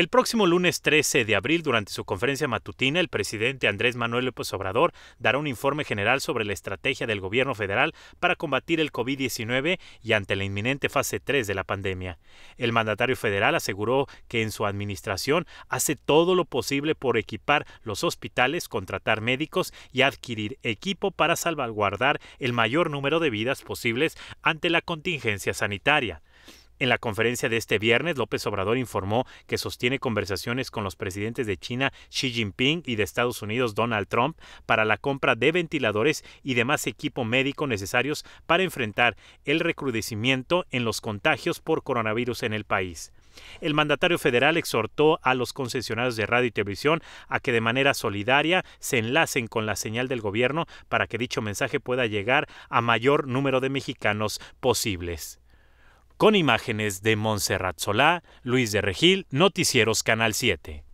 El próximo lunes 13 de abril, durante su conferencia matutina, el presidente Andrés Manuel López Obrador dará un informe general sobre la estrategia del gobierno federal para combatir el COVID-19 y ante la inminente fase 3 de la pandemia. El mandatario federal aseguró que en su administración hace todo lo posible por equipar los hospitales, contratar médicos y adquirir equipo para salvaguardar el mayor número de vidas posibles ante la contingencia sanitaria. En la conferencia de este viernes, López Obrador informó que sostiene conversaciones con los presidentes de China Xi Jinping y de Estados Unidos Donald Trump para la compra de ventiladores y demás equipo médico necesarios para enfrentar el recrudecimiento en los contagios por coronavirus en el país. El mandatario federal exhortó a los concesionarios de radio y televisión a que de manera solidaria se enlacen con la señal del gobierno para que dicho mensaje pueda llegar a mayor número de mexicanos posibles con imágenes de Montserrat Solá, Luis de Regil, Noticieros Canal 7.